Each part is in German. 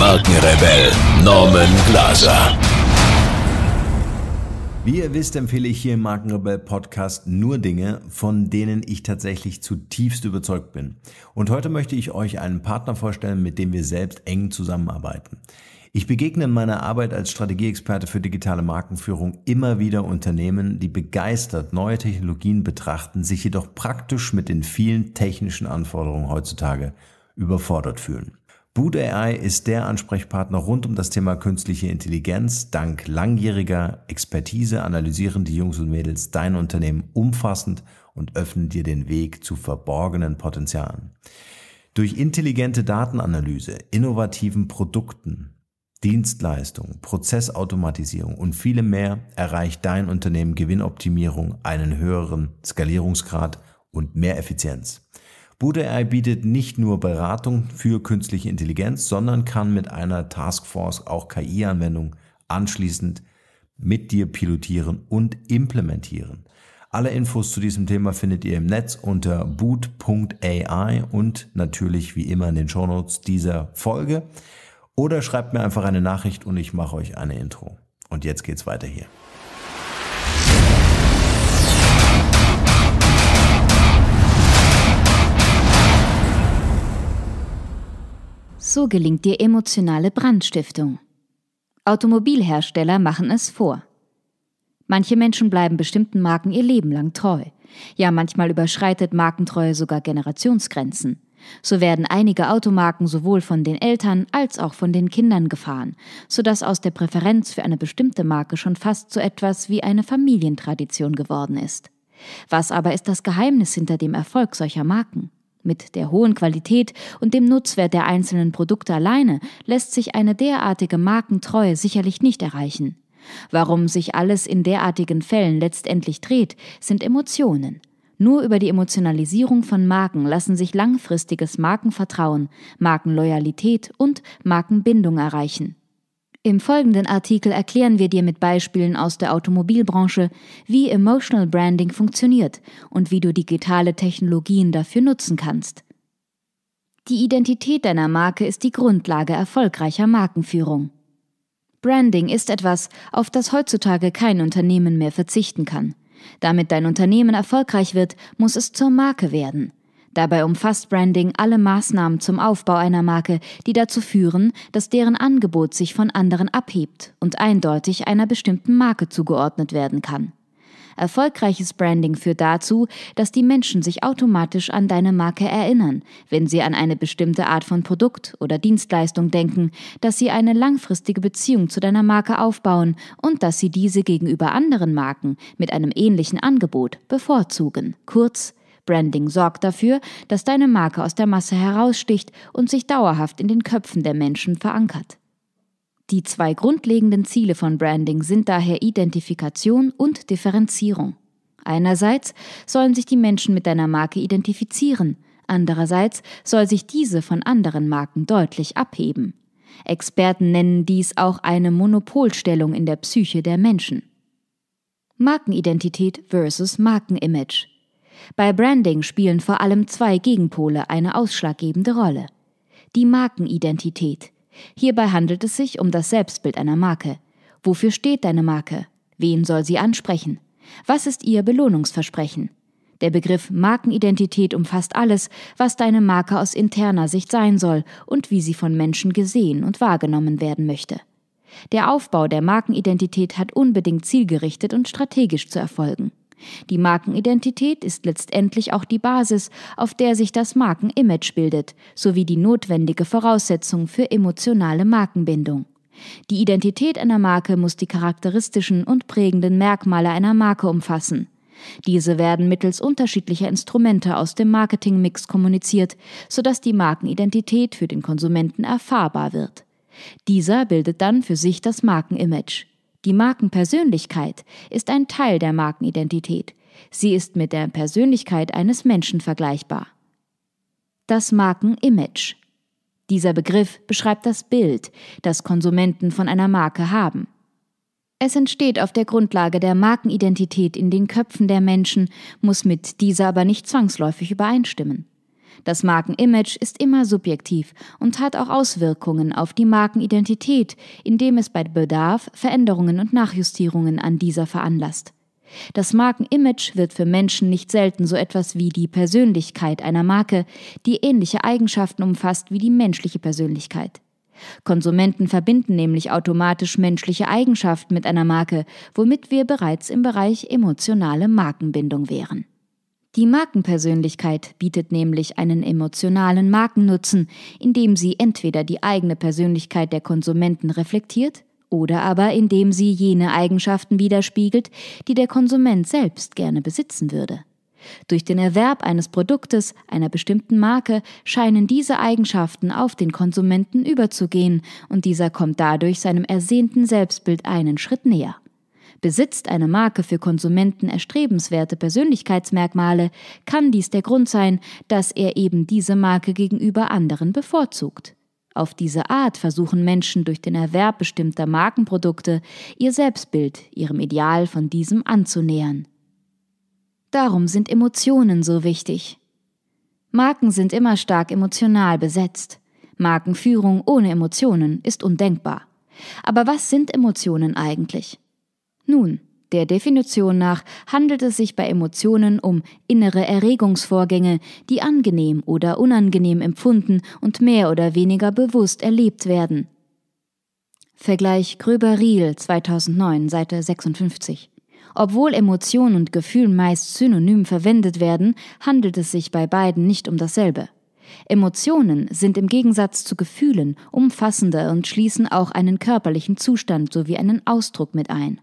Markenrebell Norman Glaser. Wie ihr wisst, empfehle ich hier im Markenrebell Podcast nur Dinge, von denen ich tatsächlich zutiefst überzeugt bin. Und heute möchte ich euch einen Partner vorstellen, mit dem wir selbst eng zusammenarbeiten. Ich begegne in meiner Arbeit als Strategieexperte für digitale Markenführung immer wieder Unternehmen, die begeistert neue Technologien betrachten, sich jedoch praktisch mit den vielen technischen Anforderungen heutzutage überfordert fühlen. Boot AI ist der Ansprechpartner rund um das Thema künstliche Intelligenz. Dank langjähriger Expertise analysieren die Jungs und Mädels dein Unternehmen umfassend und öffnen dir den Weg zu verborgenen Potenzialen. Durch intelligente Datenanalyse, innovativen Produkten, Dienstleistungen, Prozessautomatisierung und viele mehr erreicht dein Unternehmen Gewinnoptimierung, einen höheren Skalierungsgrad und mehr Effizienz. Bude bietet nicht nur Beratung für künstliche Intelligenz, sondern kann mit einer Taskforce auch KI-Anwendungen anschließend mit dir pilotieren und implementieren. Alle Infos zu diesem Thema findet ihr im Netz unter boot.ai und natürlich wie immer in den Shownotes dieser Folge. Oder schreibt mir einfach eine Nachricht und ich mache euch eine Intro. Und jetzt geht's weiter hier. So gelingt dir emotionale Brandstiftung. Automobilhersteller machen es vor. Manche Menschen bleiben bestimmten Marken ihr Leben lang treu. Ja, manchmal überschreitet Markentreue sogar Generationsgrenzen. So werden einige Automarken sowohl von den Eltern als auch von den Kindern gefahren, sodass aus der Präferenz für eine bestimmte Marke schon fast so etwas wie eine Familientradition geworden ist. Was aber ist das Geheimnis hinter dem Erfolg solcher Marken? Mit der hohen Qualität und dem Nutzwert der einzelnen Produkte alleine lässt sich eine derartige Markentreue sicherlich nicht erreichen. Warum sich alles in derartigen Fällen letztendlich dreht, sind Emotionen. Nur über die Emotionalisierung von Marken lassen sich langfristiges Markenvertrauen, Markenloyalität und Markenbindung erreichen. Im folgenden Artikel erklären wir dir mit Beispielen aus der Automobilbranche, wie Emotional Branding funktioniert und wie du digitale Technologien dafür nutzen kannst. Die Identität deiner Marke ist die Grundlage erfolgreicher Markenführung. Branding ist etwas, auf das heutzutage kein Unternehmen mehr verzichten kann. Damit dein Unternehmen erfolgreich wird, muss es zur Marke werden – Dabei umfasst Branding alle Maßnahmen zum Aufbau einer Marke, die dazu führen, dass deren Angebot sich von anderen abhebt und eindeutig einer bestimmten Marke zugeordnet werden kann. Erfolgreiches Branding führt dazu, dass die Menschen sich automatisch an deine Marke erinnern, wenn sie an eine bestimmte Art von Produkt oder Dienstleistung denken, dass sie eine langfristige Beziehung zu deiner Marke aufbauen und dass sie diese gegenüber anderen Marken mit einem ähnlichen Angebot bevorzugen. Kurz, Branding sorgt dafür, dass deine Marke aus der Masse heraussticht und sich dauerhaft in den Köpfen der Menschen verankert. Die zwei grundlegenden Ziele von Branding sind daher Identifikation und Differenzierung. Einerseits sollen sich die Menschen mit deiner Marke identifizieren, andererseits soll sich diese von anderen Marken deutlich abheben. Experten nennen dies auch eine Monopolstellung in der Psyche der Menschen. Markenidentität versus Markenimage. Bei Branding spielen vor allem zwei Gegenpole eine ausschlaggebende Rolle. Die Markenidentität. Hierbei handelt es sich um das Selbstbild einer Marke. Wofür steht deine Marke? Wen soll sie ansprechen? Was ist ihr Belohnungsversprechen? Der Begriff Markenidentität umfasst alles, was deine Marke aus interner Sicht sein soll und wie sie von Menschen gesehen und wahrgenommen werden möchte. Der Aufbau der Markenidentität hat unbedingt zielgerichtet und strategisch zu erfolgen. Die Markenidentität ist letztendlich auch die Basis, auf der sich das Markenimage bildet, sowie die notwendige Voraussetzung für emotionale Markenbindung. Die Identität einer Marke muss die charakteristischen und prägenden Merkmale einer Marke umfassen. Diese werden mittels unterschiedlicher Instrumente aus dem Marketingmix kommuniziert, sodass die Markenidentität für den Konsumenten erfahrbar wird. Dieser bildet dann für sich das Markenimage. Die Markenpersönlichkeit ist ein Teil der Markenidentität. Sie ist mit der Persönlichkeit eines Menschen vergleichbar. Das Markenimage. Dieser Begriff beschreibt das Bild, das Konsumenten von einer Marke haben. Es entsteht auf der Grundlage der Markenidentität in den Köpfen der Menschen, muss mit dieser aber nicht zwangsläufig übereinstimmen. Das Markenimage ist immer subjektiv und hat auch Auswirkungen auf die Markenidentität, indem es bei Bedarf Veränderungen und Nachjustierungen an dieser veranlasst. Das Markenimage wird für Menschen nicht selten so etwas wie die Persönlichkeit einer Marke, die ähnliche Eigenschaften umfasst wie die menschliche Persönlichkeit. Konsumenten verbinden nämlich automatisch menschliche Eigenschaften mit einer Marke, womit wir bereits im Bereich emotionale Markenbindung wären. Die Markenpersönlichkeit bietet nämlich einen emotionalen Markennutzen, indem sie entweder die eigene Persönlichkeit der Konsumenten reflektiert oder aber indem sie jene Eigenschaften widerspiegelt, die der Konsument selbst gerne besitzen würde. Durch den Erwerb eines Produktes einer bestimmten Marke scheinen diese Eigenschaften auf den Konsumenten überzugehen und dieser kommt dadurch seinem ersehnten Selbstbild einen Schritt näher. Besitzt eine Marke für Konsumenten erstrebenswerte Persönlichkeitsmerkmale, kann dies der Grund sein, dass er eben diese Marke gegenüber anderen bevorzugt. Auf diese Art versuchen Menschen durch den Erwerb bestimmter Markenprodukte ihr Selbstbild, ihrem Ideal von diesem anzunähern. Darum sind Emotionen so wichtig. Marken sind immer stark emotional besetzt. Markenführung ohne Emotionen ist undenkbar. Aber was sind Emotionen eigentlich? Nun, der Definition nach handelt es sich bei Emotionen um innere Erregungsvorgänge, die angenehm oder unangenehm empfunden und mehr oder weniger bewusst erlebt werden. Vergleich Gröber-Riel 2009, Seite 56. Obwohl Emotion und Gefühl meist synonym verwendet werden, handelt es sich bei beiden nicht um dasselbe. Emotionen sind im Gegensatz zu Gefühlen umfassender und schließen auch einen körperlichen Zustand sowie einen Ausdruck mit ein.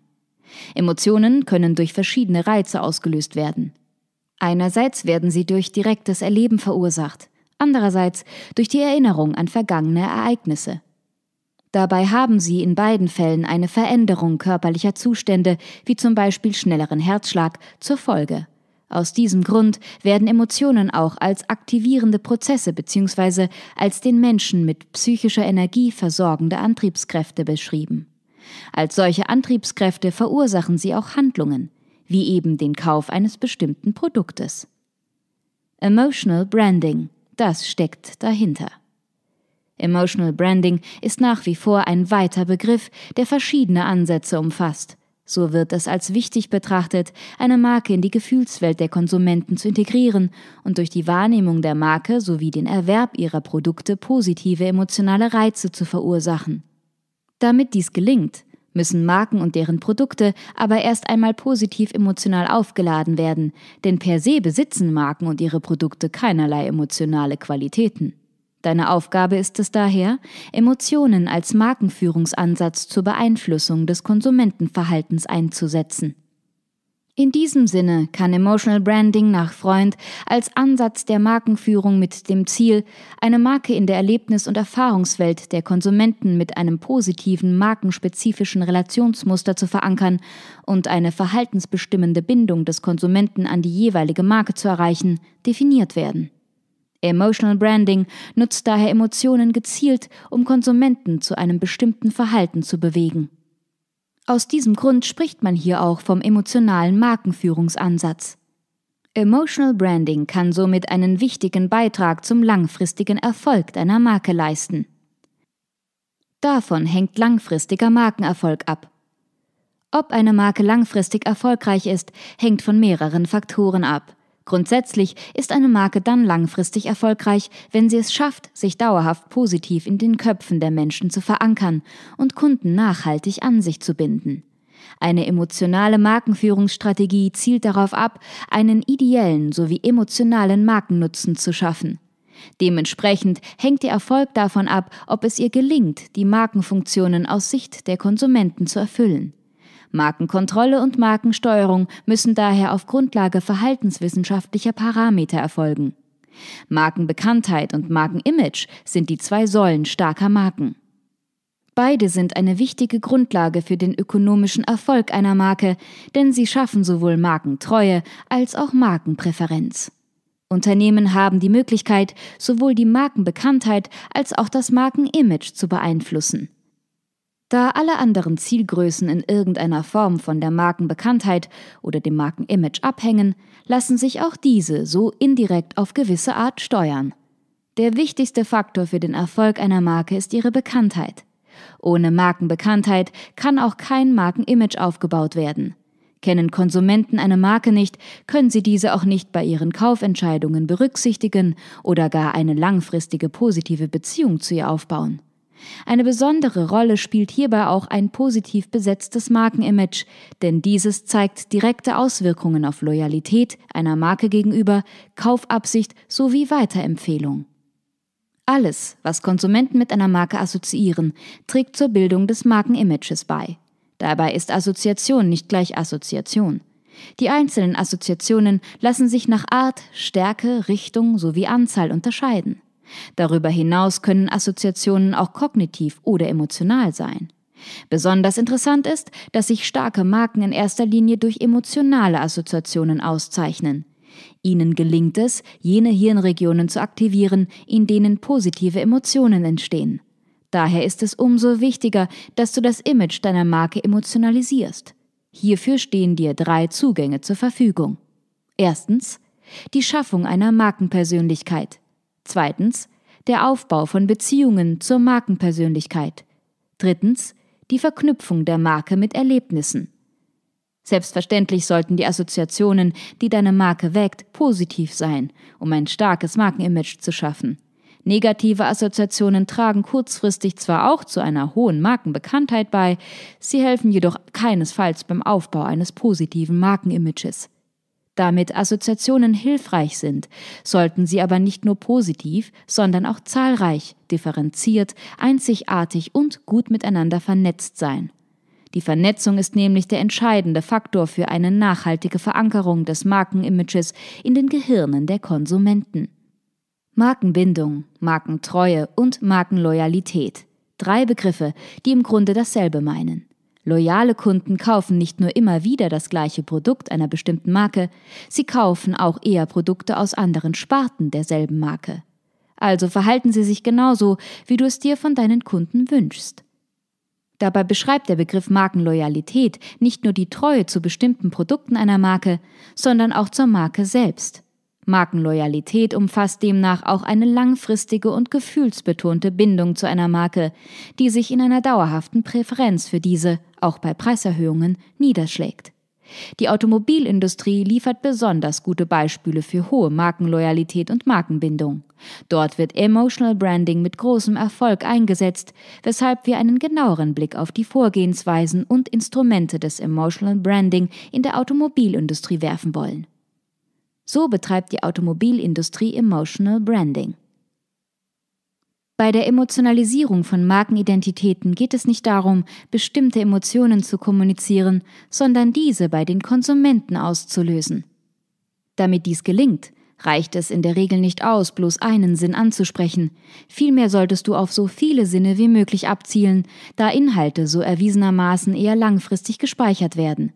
Emotionen können durch verschiedene Reize ausgelöst werden. Einerseits werden sie durch direktes Erleben verursacht, andererseits durch die Erinnerung an vergangene Ereignisse. Dabei haben sie in beiden Fällen eine Veränderung körperlicher Zustände, wie zum Beispiel schnelleren Herzschlag, zur Folge. Aus diesem Grund werden Emotionen auch als aktivierende Prozesse bzw. als den Menschen mit psychischer Energie versorgende Antriebskräfte beschrieben. Als solche Antriebskräfte verursachen sie auch Handlungen, wie eben den Kauf eines bestimmten Produktes. Emotional Branding, das steckt dahinter. Emotional Branding ist nach wie vor ein weiter Begriff, der verschiedene Ansätze umfasst. So wird es als wichtig betrachtet, eine Marke in die Gefühlswelt der Konsumenten zu integrieren und durch die Wahrnehmung der Marke sowie den Erwerb ihrer Produkte positive emotionale Reize zu verursachen. Damit dies gelingt, müssen Marken und deren Produkte aber erst einmal positiv emotional aufgeladen werden, denn per se besitzen Marken und ihre Produkte keinerlei emotionale Qualitäten. Deine Aufgabe ist es daher, Emotionen als Markenführungsansatz zur Beeinflussung des Konsumentenverhaltens einzusetzen. In diesem Sinne kann Emotional Branding nach Freund als Ansatz der Markenführung mit dem Ziel, eine Marke in der Erlebnis- und Erfahrungswelt der Konsumenten mit einem positiven markenspezifischen Relationsmuster zu verankern und eine verhaltensbestimmende Bindung des Konsumenten an die jeweilige Marke zu erreichen, definiert werden. Emotional Branding nutzt daher Emotionen gezielt, um Konsumenten zu einem bestimmten Verhalten zu bewegen. Aus diesem Grund spricht man hier auch vom emotionalen Markenführungsansatz. Emotional Branding kann somit einen wichtigen Beitrag zum langfristigen Erfolg deiner Marke leisten. Davon hängt langfristiger Markenerfolg ab. Ob eine Marke langfristig erfolgreich ist, hängt von mehreren Faktoren ab. Grundsätzlich ist eine Marke dann langfristig erfolgreich, wenn sie es schafft, sich dauerhaft positiv in den Köpfen der Menschen zu verankern und Kunden nachhaltig an sich zu binden. Eine emotionale Markenführungsstrategie zielt darauf ab, einen ideellen sowie emotionalen Markennutzen zu schaffen. Dementsprechend hängt ihr Erfolg davon ab, ob es ihr gelingt, die Markenfunktionen aus Sicht der Konsumenten zu erfüllen. Markenkontrolle und Markensteuerung müssen daher auf Grundlage verhaltenswissenschaftlicher Parameter erfolgen. Markenbekanntheit und Markenimage sind die zwei Säulen starker Marken. Beide sind eine wichtige Grundlage für den ökonomischen Erfolg einer Marke, denn sie schaffen sowohl Markentreue als auch Markenpräferenz. Unternehmen haben die Möglichkeit, sowohl die Markenbekanntheit als auch das Markenimage zu beeinflussen. Da alle anderen Zielgrößen in irgendeiner Form von der Markenbekanntheit oder dem Markenimage abhängen, lassen sich auch diese so indirekt auf gewisse Art steuern. Der wichtigste Faktor für den Erfolg einer Marke ist ihre Bekanntheit. Ohne Markenbekanntheit kann auch kein Markenimage aufgebaut werden. Kennen Konsumenten eine Marke nicht, können sie diese auch nicht bei ihren Kaufentscheidungen berücksichtigen oder gar eine langfristige positive Beziehung zu ihr aufbauen. Eine besondere Rolle spielt hierbei auch ein positiv besetztes Markenimage, denn dieses zeigt direkte Auswirkungen auf Loyalität einer Marke gegenüber, Kaufabsicht sowie Weiterempfehlung. Alles, was Konsumenten mit einer Marke assoziieren, trägt zur Bildung des Markenimages bei. Dabei ist Assoziation nicht gleich Assoziation. Die einzelnen Assoziationen lassen sich nach Art, Stärke, Richtung sowie Anzahl unterscheiden. Darüber hinaus können Assoziationen auch kognitiv oder emotional sein. Besonders interessant ist, dass sich starke Marken in erster Linie durch emotionale Assoziationen auszeichnen. Ihnen gelingt es, jene Hirnregionen zu aktivieren, in denen positive Emotionen entstehen. Daher ist es umso wichtiger, dass du das Image deiner Marke emotionalisierst. Hierfür stehen dir drei Zugänge zur Verfügung. Erstens, die Schaffung einer Markenpersönlichkeit. Zweitens, der Aufbau von Beziehungen zur Markenpersönlichkeit. Drittens, die Verknüpfung der Marke mit Erlebnissen. Selbstverständlich sollten die Assoziationen, die deine Marke weckt, positiv sein, um ein starkes Markenimage zu schaffen. Negative Assoziationen tragen kurzfristig zwar auch zu einer hohen Markenbekanntheit bei, sie helfen jedoch keinesfalls beim Aufbau eines positiven Markenimages damit Assoziationen hilfreich sind, sollten sie aber nicht nur positiv, sondern auch zahlreich, differenziert, einzigartig und gut miteinander vernetzt sein. Die Vernetzung ist nämlich der entscheidende Faktor für eine nachhaltige Verankerung des Markenimages in den Gehirnen der Konsumenten. Markenbindung, Markentreue und Markenloyalität. Drei Begriffe, die im Grunde dasselbe meinen. Loyale Kunden kaufen nicht nur immer wieder das gleiche Produkt einer bestimmten Marke, sie kaufen auch eher Produkte aus anderen Sparten derselben Marke. Also verhalten sie sich genauso, wie du es dir von deinen Kunden wünschst. Dabei beschreibt der Begriff Markenloyalität nicht nur die Treue zu bestimmten Produkten einer Marke, sondern auch zur Marke selbst. Markenloyalität umfasst demnach auch eine langfristige und gefühlsbetonte Bindung zu einer Marke, die sich in einer dauerhaften Präferenz für diese auch bei Preiserhöhungen, niederschlägt. Die Automobilindustrie liefert besonders gute Beispiele für hohe Markenloyalität und Markenbindung. Dort wird Emotional Branding mit großem Erfolg eingesetzt, weshalb wir einen genaueren Blick auf die Vorgehensweisen und Instrumente des Emotional Branding in der Automobilindustrie werfen wollen. So betreibt die Automobilindustrie Emotional Branding. Bei der Emotionalisierung von Markenidentitäten geht es nicht darum, bestimmte Emotionen zu kommunizieren, sondern diese bei den Konsumenten auszulösen. Damit dies gelingt, reicht es in der Regel nicht aus, bloß einen Sinn anzusprechen. Vielmehr solltest du auf so viele Sinne wie möglich abzielen, da Inhalte so erwiesenermaßen eher langfristig gespeichert werden.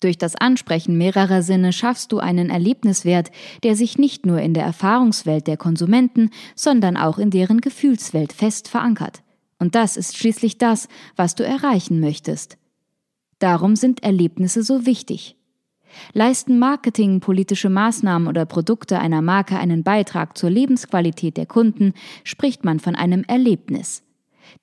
Durch das Ansprechen mehrerer Sinne schaffst du einen Erlebniswert, der sich nicht nur in der Erfahrungswelt der Konsumenten, sondern auch in deren Gefühlswelt fest verankert. Und das ist schließlich das, was du erreichen möchtest. Darum sind Erlebnisse so wichtig. Leisten Marketing, politische Maßnahmen oder Produkte einer Marke einen Beitrag zur Lebensqualität der Kunden, spricht man von einem Erlebnis.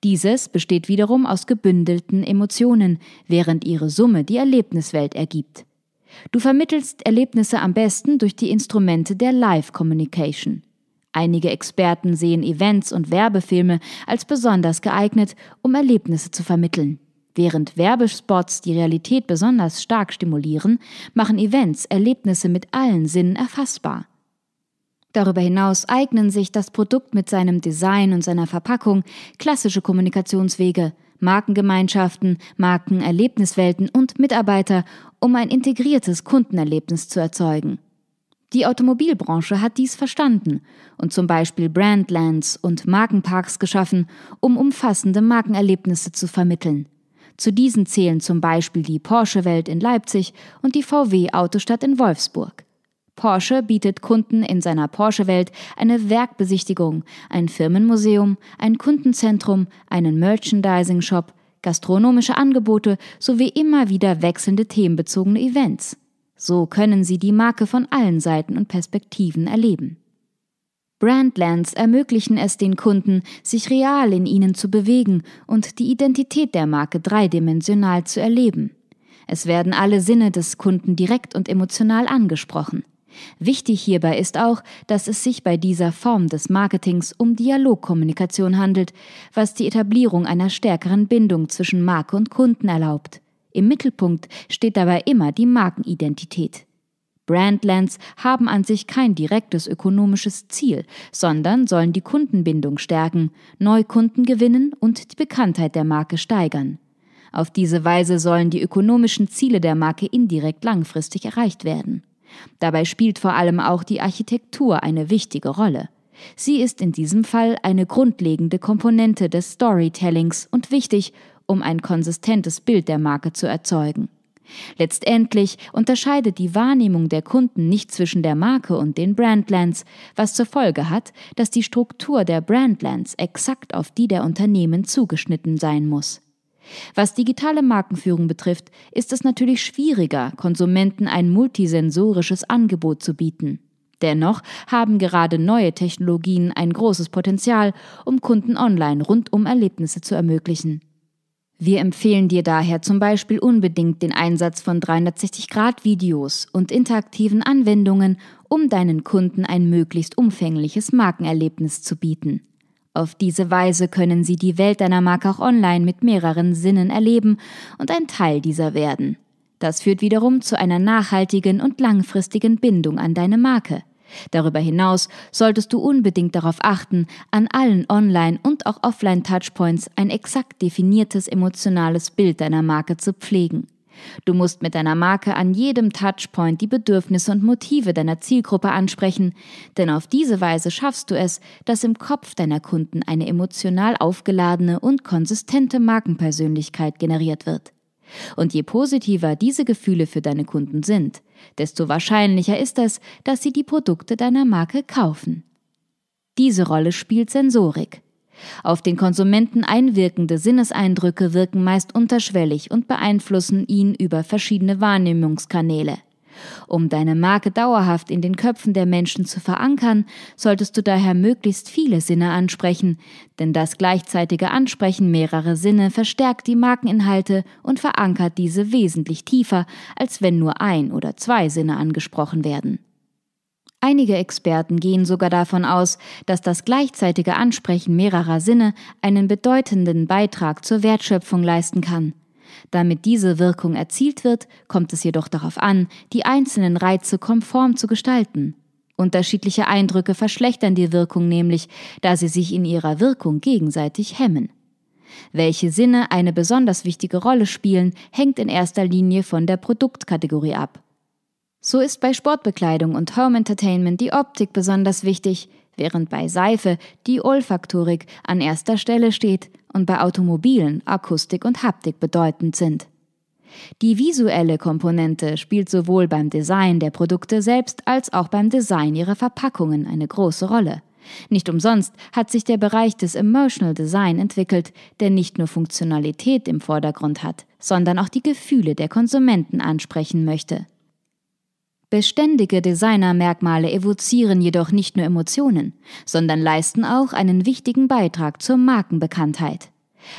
Dieses besteht wiederum aus gebündelten Emotionen, während ihre Summe die Erlebniswelt ergibt. Du vermittelst Erlebnisse am besten durch die Instrumente der Live Communication. Einige Experten sehen Events und Werbefilme als besonders geeignet, um Erlebnisse zu vermitteln. Während Werbespots die Realität besonders stark stimulieren, machen Events Erlebnisse mit allen Sinnen erfassbar. Darüber hinaus eignen sich das Produkt mit seinem Design und seiner Verpackung klassische Kommunikationswege, Markengemeinschaften, Markenerlebniswelten und Mitarbeiter, um ein integriertes Kundenerlebnis zu erzeugen. Die Automobilbranche hat dies verstanden und zum Beispiel Brandlands und Markenparks geschaffen, um umfassende Markenerlebnisse zu vermitteln. Zu diesen zählen zum Beispiel die Porsche-Welt in Leipzig und die VW-Autostadt in Wolfsburg. Porsche bietet Kunden in seiner Porsche-Welt eine Werkbesichtigung, ein Firmenmuseum, ein Kundenzentrum, einen Merchandising-Shop, gastronomische Angebote sowie immer wieder wechselnde themenbezogene Events. So können Sie die Marke von allen Seiten und Perspektiven erleben. Brandlands ermöglichen es den Kunden, sich real in ihnen zu bewegen und die Identität der Marke dreidimensional zu erleben. Es werden alle Sinne des Kunden direkt und emotional angesprochen. Wichtig hierbei ist auch, dass es sich bei dieser Form des Marketings um Dialogkommunikation handelt, was die Etablierung einer stärkeren Bindung zwischen Marke und Kunden erlaubt. Im Mittelpunkt steht dabei immer die Markenidentität. Brandlands haben an sich kein direktes ökonomisches Ziel, sondern sollen die Kundenbindung stärken, Neukunden gewinnen und die Bekanntheit der Marke steigern. Auf diese Weise sollen die ökonomischen Ziele der Marke indirekt langfristig erreicht werden. Dabei spielt vor allem auch die Architektur eine wichtige Rolle. Sie ist in diesem Fall eine grundlegende Komponente des Storytellings und wichtig, um ein konsistentes Bild der Marke zu erzeugen. Letztendlich unterscheidet die Wahrnehmung der Kunden nicht zwischen der Marke und den Brandlands, was zur Folge hat, dass die Struktur der Brandlands exakt auf die der Unternehmen zugeschnitten sein muss. Was digitale Markenführung betrifft, ist es natürlich schwieriger, Konsumenten ein multisensorisches Angebot zu bieten. Dennoch haben gerade neue Technologien ein großes Potenzial, um Kunden online rundum Erlebnisse zu ermöglichen. Wir empfehlen dir daher zum Beispiel unbedingt den Einsatz von 360-Grad-Videos und interaktiven Anwendungen, um deinen Kunden ein möglichst umfängliches Markenerlebnis zu bieten. Auf diese Weise können Sie die Welt deiner Marke auch online mit mehreren Sinnen erleben und ein Teil dieser werden. Das führt wiederum zu einer nachhaltigen und langfristigen Bindung an deine Marke. Darüber hinaus solltest du unbedingt darauf achten, an allen Online- und auch Offline-Touchpoints ein exakt definiertes emotionales Bild deiner Marke zu pflegen. Du musst mit deiner Marke an jedem Touchpoint die Bedürfnisse und Motive deiner Zielgruppe ansprechen, denn auf diese Weise schaffst du es, dass im Kopf deiner Kunden eine emotional aufgeladene und konsistente Markenpersönlichkeit generiert wird. Und je positiver diese Gefühle für deine Kunden sind, desto wahrscheinlicher ist es, dass sie die Produkte deiner Marke kaufen. Diese Rolle spielt Sensorik, auf den Konsumenten einwirkende Sinneseindrücke wirken meist unterschwellig und beeinflussen ihn über verschiedene Wahrnehmungskanäle. Um deine Marke dauerhaft in den Köpfen der Menschen zu verankern, solltest du daher möglichst viele Sinne ansprechen, denn das gleichzeitige Ansprechen mehrerer Sinne verstärkt die Markeninhalte und verankert diese wesentlich tiefer, als wenn nur ein oder zwei Sinne angesprochen werden. Einige Experten gehen sogar davon aus, dass das gleichzeitige Ansprechen mehrerer Sinne einen bedeutenden Beitrag zur Wertschöpfung leisten kann. Damit diese Wirkung erzielt wird, kommt es jedoch darauf an, die einzelnen Reize konform zu gestalten. Unterschiedliche Eindrücke verschlechtern die Wirkung nämlich, da sie sich in ihrer Wirkung gegenseitig hemmen. Welche Sinne eine besonders wichtige Rolle spielen, hängt in erster Linie von der Produktkategorie ab. So ist bei Sportbekleidung und Home Entertainment die Optik besonders wichtig, während bei Seife die Olfaktorik an erster Stelle steht und bei Automobilen Akustik und Haptik bedeutend sind. Die visuelle Komponente spielt sowohl beim Design der Produkte selbst als auch beim Design ihrer Verpackungen eine große Rolle. Nicht umsonst hat sich der Bereich des Emotional Design entwickelt, der nicht nur Funktionalität im Vordergrund hat, sondern auch die Gefühle der Konsumenten ansprechen möchte. Beständige Designermerkmale evozieren jedoch nicht nur Emotionen, sondern leisten auch einen wichtigen Beitrag zur Markenbekanntheit.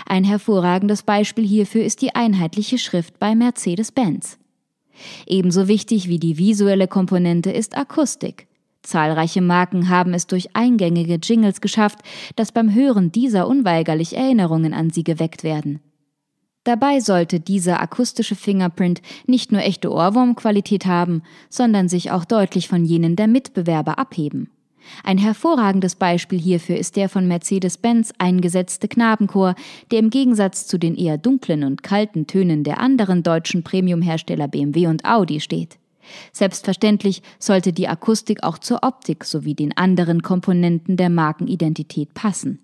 Ein hervorragendes Beispiel hierfür ist die einheitliche Schrift bei Mercedes-Benz. Ebenso wichtig wie die visuelle Komponente ist Akustik. Zahlreiche Marken haben es durch eingängige Jingles geschafft, dass beim Hören dieser unweigerlich Erinnerungen an sie geweckt werden. Dabei sollte dieser akustische Fingerprint nicht nur echte Ohrwurmqualität haben, sondern sich auch deutlich von jenen der Mitbewerber abheben. Ein hervorragendes Beispiel hierfür ist der von Mercedes-Benz eingesetzte Knabenchor, der im Gegensatz zu den eher dunklen und kalten Tönen der anderen deutschen Premium-Hersteller BMW und Audi steht. Selbstverständlich sollte die Akustik auch zur Optik sowie den anderen Komponenten der Markenidentität passen.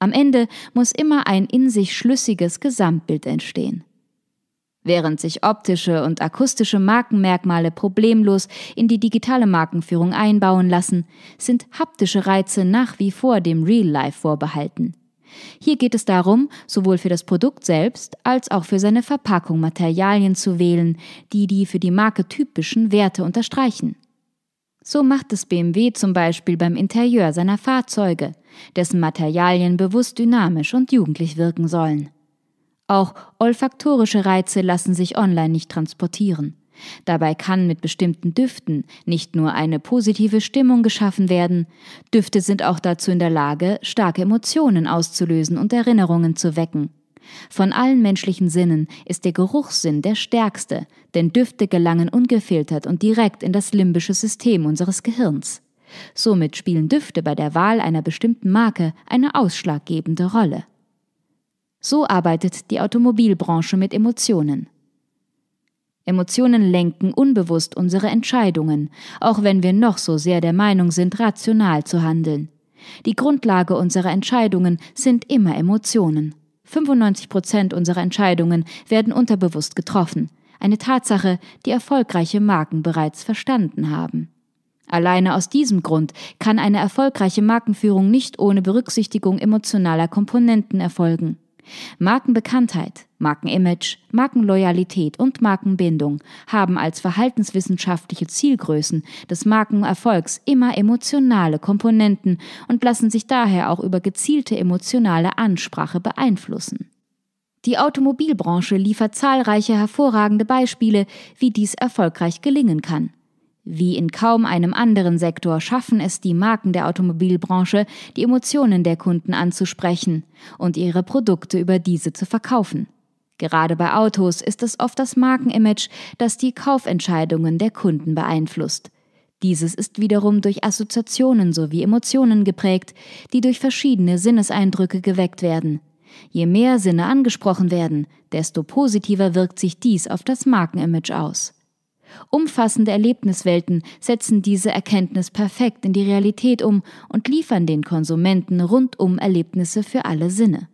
Am Ende muss immer ein in sich schlüssiges Gesamtbild entstehen. Während sich optische und akustische Markenmerkmale problemlos in die digitale Markenführung einbauen lassen, sind haptische Reize nach wie vor dem Real Life vorbehalten. Hier geht es darum, sowohl für das Produkt selbst als auch für seine Verpackung Materialien zu wählen, die die für die Marke typischen Werte unterstreichen. So macht es BMW zum Beispiel beim Interieur seiner Fahrzeuge, dessen Materialien bewusst dynamisch und jugendlich wirken sollen. Auch olfaktorische Reize lassen sich online nicht transportieren. Dabei kann mit bestimmten Düften nicht nur eine positive Stimmung geschaffen werden, Düfte sind auch dazu in der Lage, starke Emotionen auszulösen und Erinnerungen zu wecken. Von allen menschlichen Sinnen ist der Geruchssinn der stärkste, denn Düfte gelangen ungefiltert und direkt in das limbische System unseres Gehirns. Somit spielen Düfte bei der Wahl einer bestimmten Marke eine ausschlaggebende Rolle. So arbeitet die Automobilbranche mit Emotionen. Emotionen lenken unbewusst unsere Entscheidungen, auch wenn wir noch so sehr der Meinung sind, rational zu handeln. Die Grundlage unserer Entscheidungen sind immer Emotionen. 95 Prozent unserer Entscheidungen werden unterbewusst getroffen. Eine Tatsache, die erfolgreiche Marken bereits verstanden haben. Alleine aus diesem Grund kann eine erfolgreiche Markenführung nicht ohne Berücksichtigung emotionaler Komponenten erfolgen. Markenbekanntheit, Markenimage, Markenloyalität und Markenbindung haben als verhaltenswissenschaftliche Zielgrößen des Markenerfolgs immer emotionale Komponenten und lassen sich daher auch über gezielte emotionale Ansprache beeinflussen. Die Automobilbranche liefert zahlreiche hervorragende Beispiele, wie dies erfolgreich gelingen kann. Wie in kaum einem anderen Sektor schaffen es die Marken der Automobilbranche, die Emotionen der Kunden anzusprechen und ihre Produkte über diese zu verkaufen. Gerade bei Autos ist es oft das Markenimage, das die Kaufentscheidungen der Kunden beeinflusst. Dieses ist wiederum durch Assoziationen sowie Emotionen geprägt, die durch verschiedene Sinneseindrücke geweckt werden. Je mehr Sinne angesprochen werden, desto positiver wirkt sich dies auf das Markenimage aus. Umfassende Erlebniswelten setzen diese Erkenntnis perfekt in die Realität um und liefern den Konsumenten rundum Erlebnisse für alle Sinne.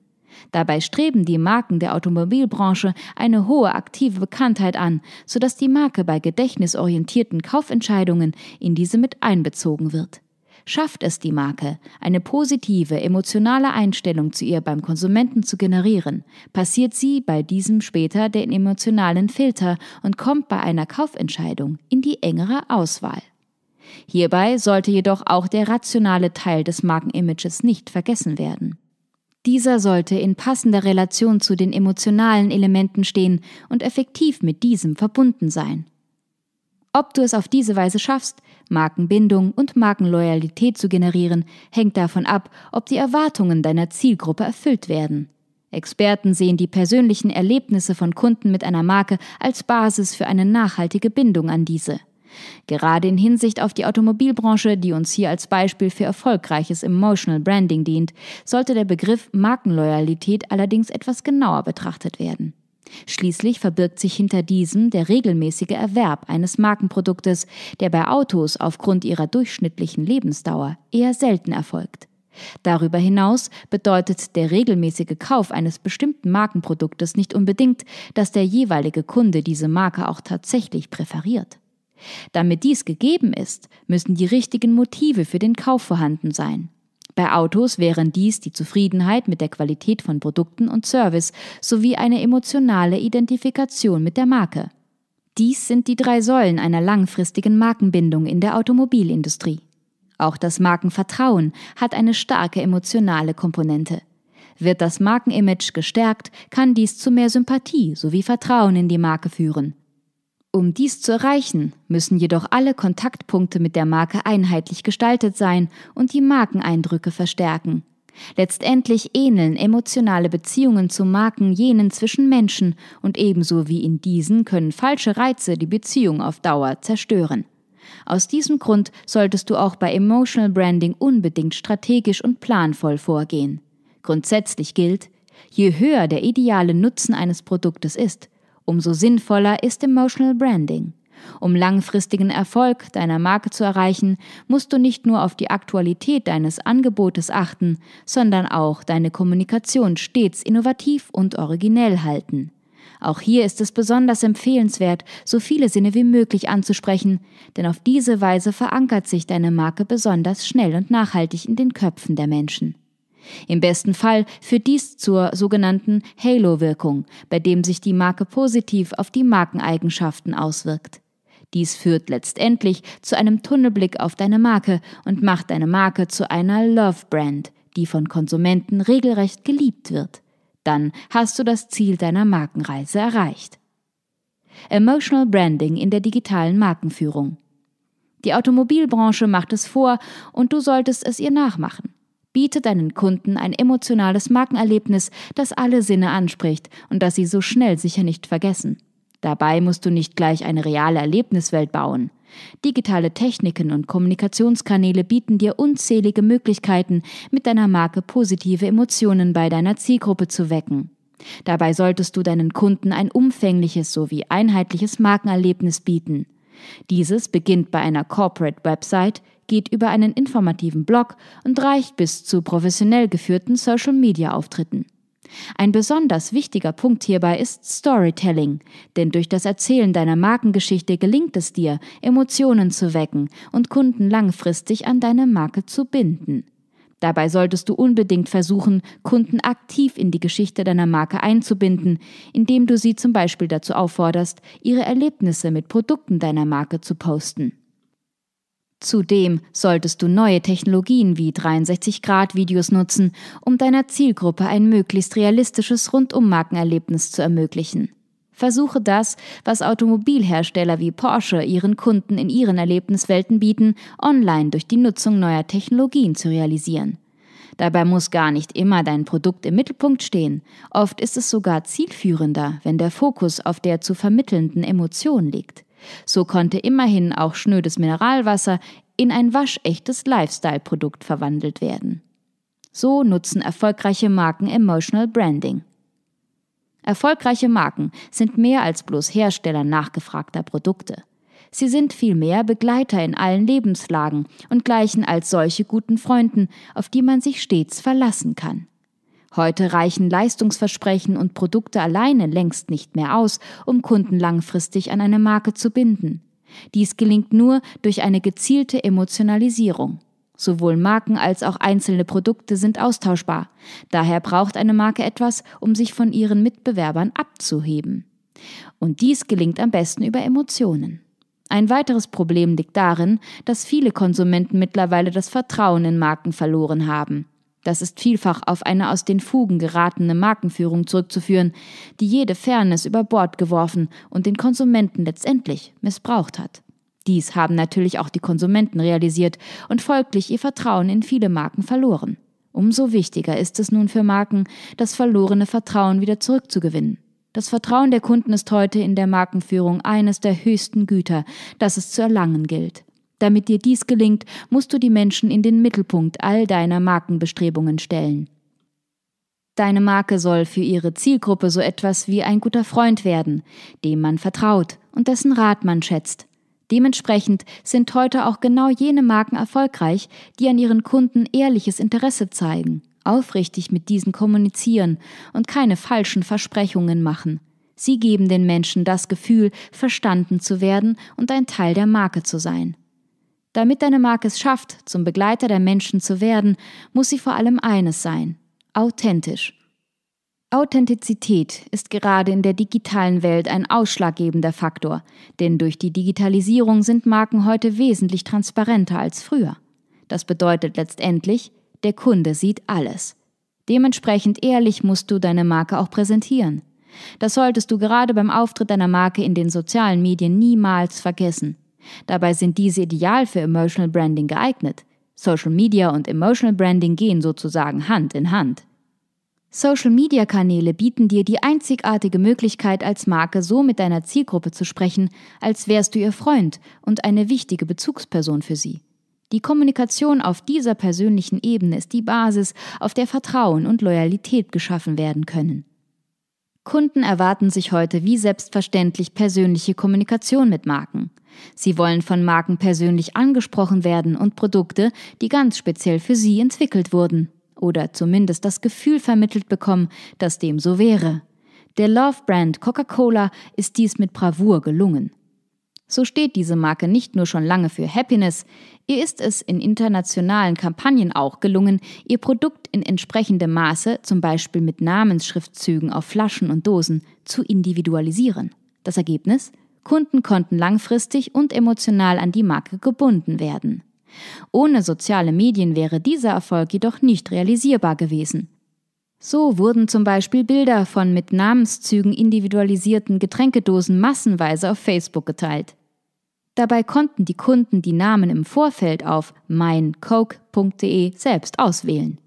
Dabei streben die Marken der Automobilbranche eine hohe aktive Bekanntheit an, sodass die Marke bei gedächtnisorientierten Kaufentscheidungen in diese mit einbezogen wird schafft es die Marke, eine positive emotionale Einstellung zu ihr beim Konsumenten zu generieren, passiert sie bei diesem später den emotionalen Filter und kommt bei einer Kaufentscheidung in die engere Auswahl. Hierbei sollte jedoch auch der rationale Teil des Markenimages nicht vergessen werden. Dieser sollte in passender Relation zu den emotionalen Elementen stehen und effektiv mit diesem verbunden sein. Ob du es auf diese Weise schaffst, Markenbindung und Markenloyalität zu generieren, hängt davon ab, ob die Erwartungen deiner Zielgruppe erfüllt werden. Experten sehen die persönlichen Erlebnisse von Kunden mit einer Marke als Basis für eine nachhaltige Bindung an diese. Gerade in Hinsicht auf die Automobilbranche, die uns hier als Beispiel für erfolgreiches Emotional Branding dient, sollte der Begriff Markenloyalität allerdings etwas genauer betrachtet werden. Schließlich verbirgt sich hinter diesem der regelmäßige Erwerb eines Markenproduktes, der bei Autos aufgrund ihrer durchschnittlichen Lebensdauer eher selten erfolgt. Darüber hinaus bedeutet der regelmäßige Kauf eines bestimmten Markenproduktes nicht unbedingt, dass der jeweilige Kunde diese Marke auch tatsächlich präferiert. Damit dies gegeben ist, müssen die richtigen Motive für den Kauf vorhanden sein. Bei Autos wären dies die Zufriedenheit mit der Qualität von Produkten und Service sowie eine emotionale Identifikation mit der Marke. Dies sind die drei Säulen einer langfristigen Markenbindung in der Automobilindustrie. Auch das Markenvertrauen hat eine starke emotionale Komponente. Wird das Markenimage gestärkt, kann dies zu mehr Sympathie sowie Vertrauen in die Marke führen. Um dies zu erreichen, müssen jedoch alle Kontaktpunkte mit der Marke einheitlich gestaltet sein und die Markeneindrücke verstärken. Letztendlich ähneln emotionale Beziehungen zu Marken jenen zwischen Menschen und ebenso wie in diesen können falsche Reize die Beziehung auf Dauer zerstören. Aus diesem Grund solltest du auch bei Emotional Branding unbedingt strategisch und planvoll vorgehen. Grundsätzlich gilt, je höher der ideale Nutzen eines Produktes ist, Umso sinnvoller ist Emotional Branding. Um langfristigen Erfolg deiner Marke zu erreichen, musst du nicht nur auf die Aktualität deines Angebotes achten, sondern auch deine Kommunikation stets innovativ und originell halten. Auch hier ist es besonders empfehlenswert, so viele Sinne wie möglich anzusprechen, denn auf diese Weise verankert sich deine Marke besonders schnell und nachhaltig in den Köpfen der Menschen. Im besten Fall führt dies zur sogenannten Halo-Wirkung, bei dem sich die Marke positiv auf die Markeneigenschaften auswirkt. Dies führt letztendlich zu einem Tunnelblick auf deine Marke und macht deine Marke zu einer Love-Brand, die von Konsumenten regelrecht geliebt wird. Dann hast du das Ziel deiner Markenreise erreicht. Emotional Branding in der digitalen Markenführung. Die Automobilbranche macht es vor und du solltest es ihr nachmachen. Biete deinen Kunden ein emotionales Markenerlebnis, das alle Sinne anspricht und das sie so schnell sicher nicht vergessen. Dabei musst du nicht gleich eine reale Erlebniswelt bauen. Digitale Techniken und Kommunikationskanäle bieten dir unzählige Möglichkeiten, mit deiner Marke positive Emotionen bei deiner Zielgruppe zu wecken. Dabei solltest du deinen Kunden ein umfängliches sowie einheitliches Markenerlebnis bieten. Dieses beginnt bei einer Corporate Website, geht über einen informativen Blog und reicht bis zu professionell geführten Social-Media-Auftritten. Ein besonders wichtiger Punkt hierbei ist Storytelling, denn durch das Erzählen deiner Markengeschichte gelingt es dir, Emotionen zu wecken und Kunden langfristig an deine Marke zu binden. Dabei solltest du unbedingt versuchen, Kunden aktiv in die Geschichte deiner Marke einzubinden, indem du sie zum Beispiel dazu aufforderst, ihre Erlebnisse mit Produkten deiner Marke zu posten. Zudem solltest du neue Technologien wie 63-Grad-Videos nutzen, um deiner Zielgruppe ein möglichst realistisches Rundum-Markenerlebnis zu ermöglichen. Versuche das, was Automobilhersteller wie Porsche ihren Kunden in ihren Erlebniswelten bieten, online durch die Nutzung neuer Technologien zu realisieren. Dabei muss gar nicht immer dein Produkt im Mittelpunkt stehen. Oft ist es sogar zielführender, wenn der Fokus auf der zu vermittelnden Emotion liegt. So konnte immerhin auch schnödes Mineralwasser in ein waschechtes Lifestyle-Produkt verwandelt werden. So nutzen erfolgreiche Marken Emotional Branding. Erfolgreiche Marken sind mehr als bloß Hersteller nachgefragter Produkte. Sie sind vielmehr Begleiter in allen Lebenslagen und gleichen als solche guten Freunden, auf die man sich stets verlassen kann. Heute reichen Leistungsversprechen und Produkte alleine längst nicht mehr aus, um Kunden langfristig an eine Marke zu binden. Dies gelingt nur durch eine gezielte Emotionalisierung. Sowohl Marken als auch einzelne Produkte sind austauschbar. Daher braucht eine Marke etwas, um sich von ihren Mitbewerbern abzuheben. Und dies gelingt am besten über Emotionen. Ein weiteres Problem liegt darin, dass viele Konsumenten mittlerweile das Vertrauen in Marken verloren haben. Das ist vielfach auf eine aus den Fugen geratene Markenführung zurückzuführen, die jede Fairness über Bord geworfen und den Konsumenten letztendlich missbraucht hat. Dies haben natürlich auch die Konsumenten realisiert und folglich ihr Vertrauen in viele Marken verloren. Umso wichtiger ist es nun für Marken, das verlorene Vertrauen wieder zurückzugewinnen. Das Vertrauen der Kunden ist heute in der Markenführung eines der höchsten Güter, das es zu erlangen gilt. Damit dir dies gelingt, musst du die Menschen in den Mittelpunkt all deiner Markenbestrebungen stellen. Deine Marke soll für ihre Zielgruppe so etwas wie ein guter Freund werden, dem man vertraut und dessen Rat man schätzt. Dementsprechend sind heute auch genau jene Marken erfolgreich, die an ihren Kunden ehrliches Interesse zeigen, aufrichtig mit diesen kommunizieren und keine falschen Versprechungen machen. Sie geben den Menschen das Gefühl, verstanden zu werden und ein Teil der Marke zu sein. Damit deine Marke es schafft, zum Begleiter der Menschen zu werden, muss sie vor allem eines sein, authentisch. Authentizität ist gerade in der digitalen Welt ein ausschlaggebender Faktor, denn durch die Digitalisierung sind Marken heute wesentlich transparenter als früher. Das bedeutet letztendlich, der Kunde sieht alles. Dementsprechend ehrlich musst du deine Marke auch präsentieren. Das solltest du gerade beim Auftritt deiner Marke in den sozialen Medien niemals vergessen. Dabei sind diese ideal für Emotional Branding geeignet. Social Media und Emotional Branding gehen sozusagen Hand in Hand. Social-Media-Kanäle bieten dir die einzigartige Möglichkeit, als Marke so mit deiner Zielgruppe zu sprechen, als wärst du ihr Freund und eine wichtige Bezugsperson für sie. Die Kommunikation auf dieser persönlichen Ebene ist die Basis, auf der Vertrauen und Loyalität geschaffen werden können. Kunden erwarten sich heute wie selbstverständlich persönliche Kommunikation mit Marken. Sie wollen von Marken persönlich angesprochen werden und Produkte, die ganz speziell für sie entwickelt wurden. Oder zumindest das Gefühl vermittelt bekommen, dass dem so wäre. Der Love-Brand Coca-Cola ist dies mit Bravour gelungen. So steht diese Marke nicht nur schon lange für Happiness, ihr ist es in internationalen Kampagnen auch gelungen, ihr Produkt in entsprechendem Maße, zum Beispiel mit Namensschriftzügen auf Flaschen und Dosen, zu individualisieren. Das Ergebnis? Kunden konnten langfristig und emotional an die Marke gebunden werden. Ohne soziale Medien wäre dieser Erfolg jedoch nicht realisierbar gewesen. So wurden zum Beispiel Bilder von mit Namenszügen individualisierten Getränkedosen massenweise auf Facebook geteilt. Dabei konnten die Kunden die Namen im Vorfeld auf meincoke.de selbst auswählen.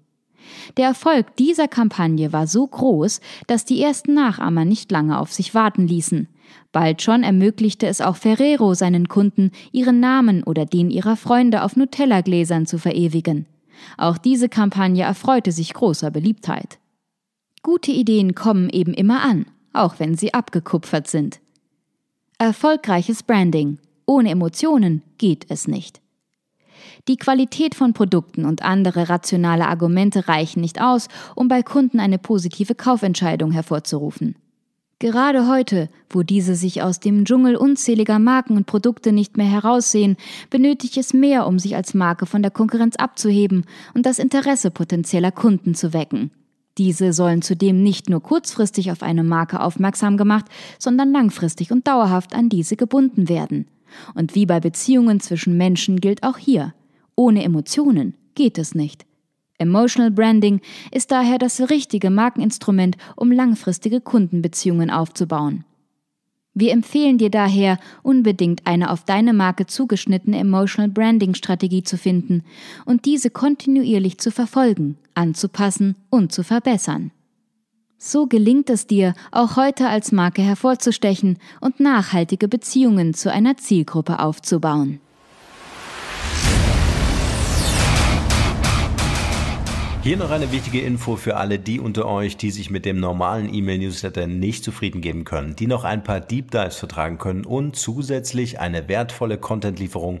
Der Erfolg dieser Kampagne war so groß, dass die ersten Nachahmer nicht lange auf sich warten ließen. Bald schon ermöglichte es auch Ferrero seinen Kunden, ihren Namen oder den ihrer Freunde auf Nutella-Gläsern zu verewigen. Auch diese Kampagne erfreute sich großer Beliebtheit. Gute Ideen kommen eben immer an, auch wenn sie abgekupfert sind. Erfolgreiches Branding ohne Emotionen geht es nicht. Die Qualität von Produkten und andere rationale Argumente reichen nicht aus, um bei Kunden eine positive Kaufentscheidung hervorzurufen. Gerade heute, wo diese sich aus dem Dschungel unzähliger Marken und Produkte nicht mehr heraussehen, benötigt es mehr, um sich als Marke von der Konkurrenz abzuheben und das Interesse potenzieller Kunden zu wecken. Diese sollen zudem nicht nur kurzfristig auf eine Marke aufmerksam gemacht, sondern langfristig und dauerhaft an diese gebunden werden. Und wie bei Beziehungen zwischen Menschen gilt auch hier, ohne Emotionen geht es nicht. Emotional Branding ist daher das richtige Markeninstrument, um langfristige Kundenbeziehungen aufzubauen. Wir empfehlen dir daher, unbedingt eine auf deine Marke zugeschnittene Emotional Branding Strategie zu finden und diese kontinuierlich zu verfolgen, anzupassen und zu verbessern. So gelingt es dir, auch heute als Marke hervorzustechen und nachhaltige Beziehungen zu einer Zielgruppe aufzubauen. Hier noch eine wichtige Info für alle die unter euch, die sich mit dem normalen E-Mail-Newsletter nicht zufrieden geben können, die noch ein paar Deep Dives vertragen können und zusätzlich eine wertvolle Content-Lieferung